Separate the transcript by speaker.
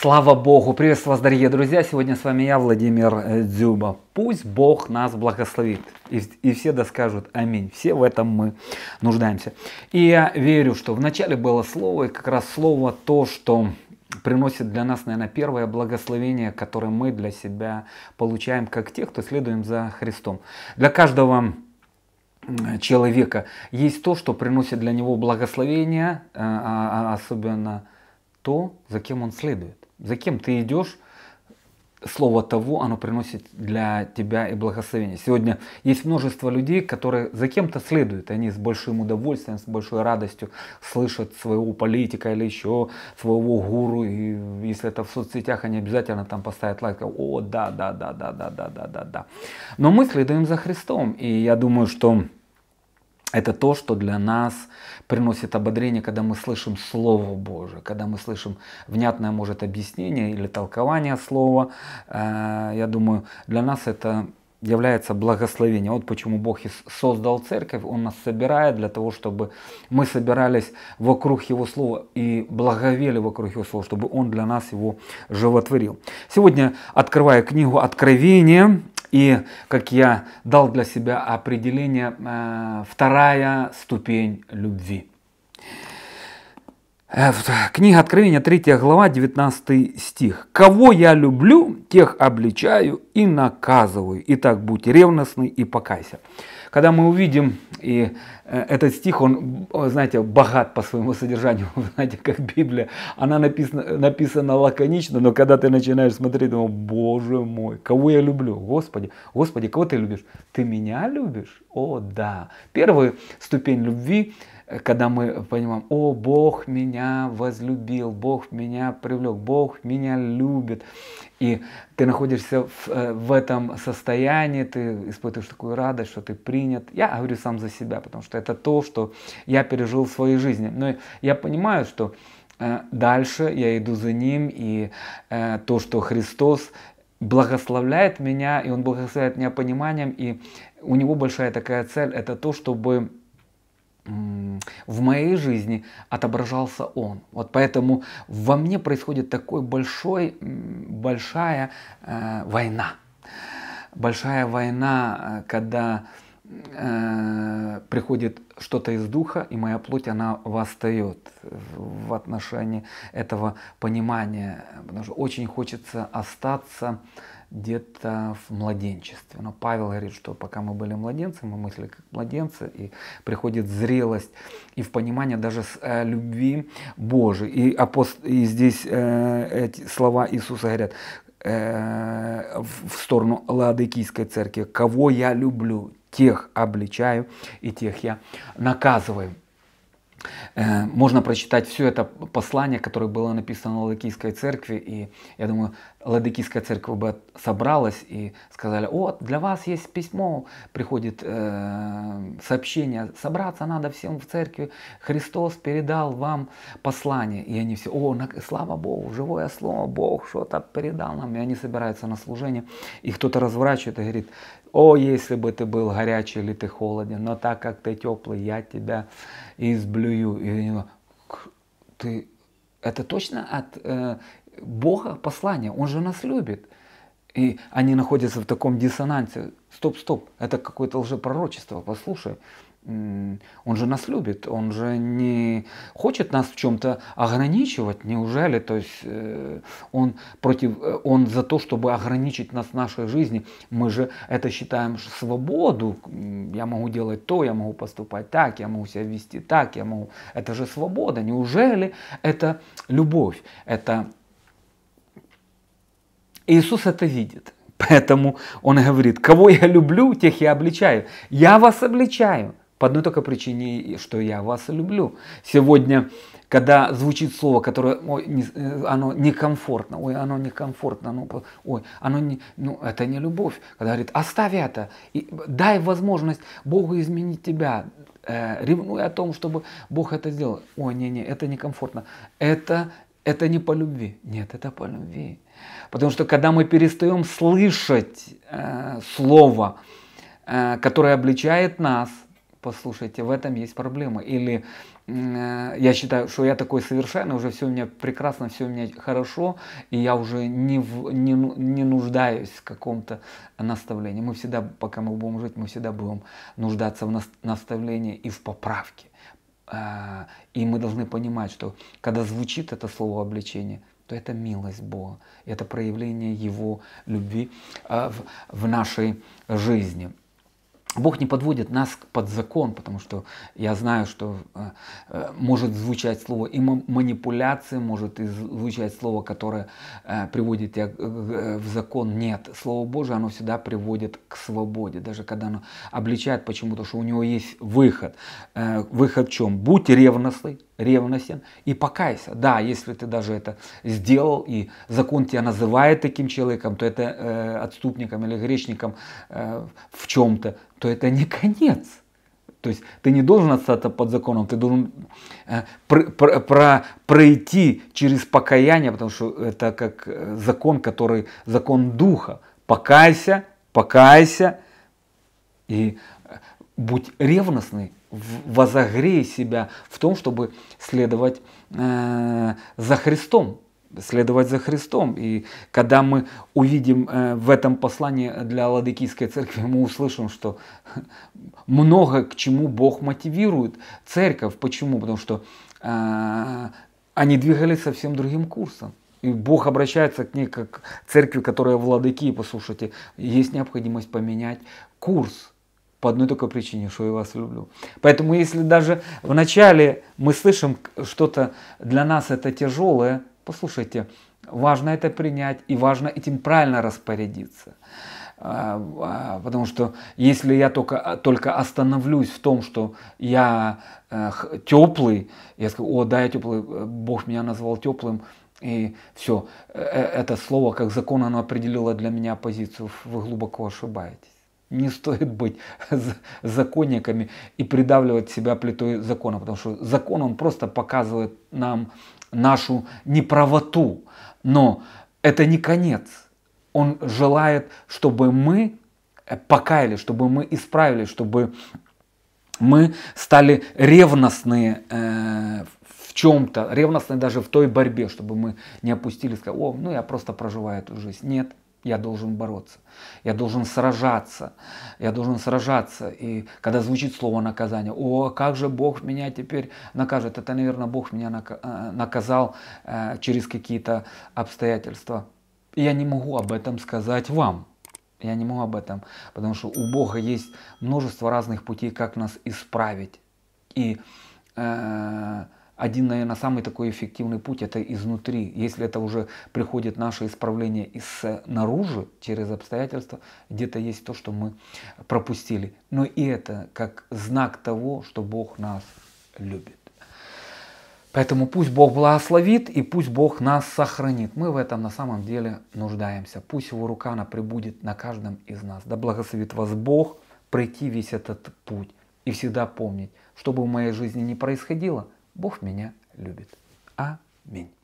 Speaker 1: Слава Богу! Приветствую вас, дорогие друзья! Сегодня с вами я, Владимир э, Дзюба. Пусть Бог нас благословит. И, и все да скажут Аминь. Все в этом мы нуждаемся. И я верю, что вначале было слово, и как раз слово то, что приносит для нас, наверное, первое благословение, которое мы для себя получаем, как те, кто следуем за Христом. Для каждого человека есть то, что приносит для него благословение, э, а, а, особенно то, за кем он следует. За кем ты идешь, слово того, оно приносит для тебя и благословение. Сегодня есть множество людей, которые за кем-то следуют. Они с большим удовольствием, с большой радостью слышат своего политика или еще своего гуру. И если это в соцсетях, они обязательно там поставят лайк. О, да, да, да, да, да, да, да, да, да. Но мы следуем за Христом. И я думаю, что это то, что для нас приносит ободрение, когда мы слышим Слово Божие, когда мы слышим внятное, может, объяснение или толкование Слова. Э, я думаю, для нас это является благословением. Вот почему Бог и создал церковь, Он нас собирает для того, чтобы мы собирались вокруг Его Слова и благовели вокруг Его Слова, чтобы Он для нас его животворил. Сегодня, открывая книгу Откровения, и, как я дал для себя определение, э, вторая ступень любви. Э, книга Откровения, 3 глава, 19 стих. «Кого я люблю, тех обличаю и наказываю. Итак, будь ревностный и покайся». Когда мы увидим, и э, этот стих, он, знаете, богат по своему содержанию, знаете, как Библия, она написана, написана лаконично, но когда ты начинаешь смотреть, думаешь, боже мой, кого я люблю, Господи, Господи, кого ты любишь? Ты меня любишь? О, да. Первая ступень любви – когда мы понимаем, о, Бог меня возлюбил, Бог меня привлек, Бог меня любит. И ты находишься в, э, в этом состоянии, ты испытываешь такую радость, что ты принят. Я говорю сам за себя, потому что это то, что я пережил в своей жизни. Но я понимаю, что э, дальше я иду за ним, и э, то, что Христос благословляет меня, и Он благословляет меня пониманием, и у Него большая такая цель, это то, чтобы в моей жизни отображался Он. Вот поэтому во мне происходит такой большой, большая э, война. Большая война, э, когда э, приходит что-то из духа, и моя плоть, она восстает в отношении этого понимания. Потому что очень хочется остаться где-то в младенчестве. Но Павел говорит, что пока мы были младенцы, мы мыслили как младенцы, и приходит зрелость и в понимание даже с, э, любви Божией. И, апост... и здесь э, эти слова Иисуса говорят, э, в сторону Лаодикийской церкви, кого я люблю, тех обличаю и тех я наказываю. Э, можно прочитать все это послание, которое было написано Ладыкийской церкви. И я думаю, Ладыкийская церковь бы собралась и сказали, о, для вас есть письмо, приходит э, сообщение, собраться надо всем в церкви, Христос передал вам послание. И они все, о, слава Богу, живое слово, Бог что-то передал нам. И они собираются на служение, и кто-то разворачивает и говорит, о, если бы ты был горячий или ты холоден, но так как ты теплый, я тебя изблю плюю. Я не знаю, ты, это точно от э, Бога послание, Он же нас любит. И они находятся в таком диссонансе. Стоп, стоп, это какое-то лжепророчество, послушай он же нас любит, он же не хочет нас в чем-то ограничивать, неужели? То есть э, он против, э, он за то, чтобы ограничить нас в нашей жизни. Мы же это считаем свободу. Я могу делать то, я могу поступать так, я могу себя вести так, я могу. Это же свобода. Неужели это любовь? Это Иисус это видит. Поэтому он говорит, кого я люблю, тех я обличаю. Я вас обличаю. По одной только причине, что я вас люблю. Сегодня, когда звучит слово, которое, ой, не, э, оно некомфортно, ой, оно некомфортно, оно, ну, ой, оно не, ну, это не любовь. Когда говорит, оставь это, и дай возможность Богу изменить тебя, э, ревнуй о том, чтобы Бог это сделал. Ой, не-не, это некомфортно. Это это не по любви. Нет, это по любви. Потому что когда мы перестаем слышать э, слово, э, которое обличает нас – послушайте, в этом есть проблема. Или э, я считаю, что я такой совершенный, уже все у меня прекрасно, все у меня хорошо, и я уже не, в, не, не нуждаюсь в каком-то наставлении. Мы всегда, пока мы будем жить, мы всегда будем нуждаться в наставлении и в поправке. Э, и мы должны понимать, что когда звучит это слово обличение, то это милость Бога, это проявление Его любви э, в, в нашей жизни. Бог не подводит нас под закон, потому что я знаю, что э, э может звучать слово и манипуляция, может и звучать слово, которое э, приводит тебя э, э, в закон. Нет, Слово Божие, оно всегда приводит к свободе, даже когда оно обличает почему-то, что у него есть выход. Э, выход в чем? Будь ревностный, ревностен и покайся. Да, если ты даже это сделал, и закон тебя называет таким человеком, то это э, отступником или грешником э, в чем-то, то это не конец. То есть ты не должен остаться под законом, ты должен э, пр, пр, пр, пройти через покаяние, потому что это как э, закон, который закон духа. Покайся, покайся и э, будь ревностный возогрей себя в том, чтобы следовать э, за Христом, следовать за Христом. И когда мы увидим э, в этом послании для Ладыкийской церкви, мы услышим, что много к чему Бог мотивирует церковь. Почему? Потому что э, они двигались совсем другим курсом. И Бог обращается к ней как к церкви, которая в Ладыкии, послушайте, есть необходимость поменять курс по одной только причине, что я вас люблю. Поэтому если даже вначале мы слышим что-то для нас это тяжелое, послушайте, важно это принять и важно этим правильно распорядиться. А, а, потому что если я только, а, только остановлюсь в том, что я э, теплый, я скажу, о, да, я теплый, э, Бог меня назвал теплым, и все, э, это слово, как закон, оно определило для меня позицию, вы глубоко ошибаетесь. Не стоит быть законниками и придавливать себя плитой закона, потому что закон, он просто показывает нам нашу неправоту. Но это не конец. Он желает, чтобы мы э, покаяли, чтобы мы исправили, чтобы мы стали ревностные э, в чем-то, ревностные даже в той борьбе, чтобы мы не опустились, сказали, о, ну я просто проживаю эту жизнь. Нет, я должен бороться, я должен сражаться, я должен сражаться. И когда звучит слово наказание, о, как же Бог меня теперь накажет. Это, наверное, Бог меня э, наказал э, через какие-то обстоятельства. я не могу об этом сказать вам. Я не могу об этом, потому что у Бога есть множество разных путей, как нас исправить. И э, один, наверное, самый такой эффективный путь – это изнутри. Если это уже приходит наше исправление из э, наружу, через обстоятельства, где-то есть то, что мы пропустили. Но и это как знак того, что Бог нас любит. Поэтому пусть Бог благословит и пусть Бог нас сохранит. Мы в этом на самом деле нуждаемся. Пусть Его рука она прибудет на каждом из нас. Да благословит вас Бог пройти весь этот путь и всегда помнить, что бы в моей жизни не происходило – Бог меня любит. Аминь.